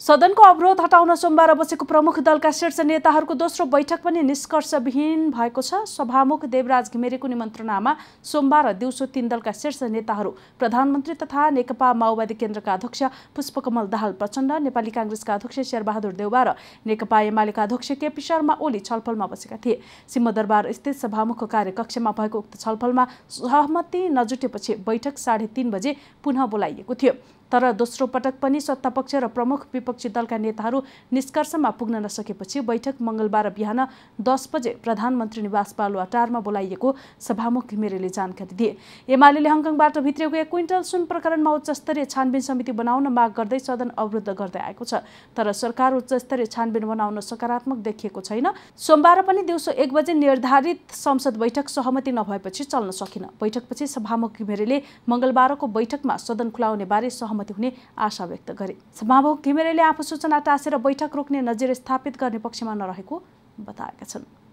सदनको अवरोध हटाउन सोमबार बसेको प्रमुख दलका शीर्ष नेताहरूको दोस्रो बैठक पनि निष्कर्षविहीन भएको छ सभामुख देवराज घिमिरेको निमन्त्रणामा सोमबार दिउँसो तीन दलका शीर्ष नेताहरू प्रधानमन्त्री तथा नेकपा माओवादी केन्द्रका अध्यक्ष पुष्पकमल दाहाल प्रचण्ड नेपाली काङ्ग्रेसका अध्यक्ष शेरबहादुर देउवा र नेकपा एमालेका अध्यक्ष केपी शर्मा ओली छलफलमा बसेका थिए सिंहदरबार स्थित सभामुख कार्यकक्षमा भएको उक्त छलफलमा सहमति नजुटेपछि बैठक साढे तिन बजे पुनः बोलाइएको थियो तर दोस्रो पटक पनि सत्तापक्ष र प्रमुख विपक्षी दलका नेताहरू निष्कर्षमा पुग्न नसकेपछि बैठक मङ्गलबार बिहान दस बजे प्रधानमन्त्री निवास बालुवाटारमा बोलाइएको सभामुख घिमिरेले जानकारी दिए एमाले हङकङबाट भित्रिएको एक क्विन्टल सुन प्रकरणमा उच्चस्तरीय छानबिन समिति बनाउन माग गर्दै सदन अवरुद्ध गर्दै आएको छ तर सरकार उच्चस्तरीय छानबिन बनाउन सकारात्मक देखिएको छैन सोमबार पनि दिउँसो एक बजे निर्धारित संसद बैठक सहमति नभएपछि चल्न सकिन बैठकपछि सभामुख घिमिरेले मङ्गलबारको बैठकमा सदन खुलाउने बारे सहमति सहमति हुने आशा व्यक्त गरे महाभोग घिमिरेले आफू सूचना टाँसेर बैठक रोक्ने नजिर स्थापित गर्ने पक्षमा नरहेको बताएका छन्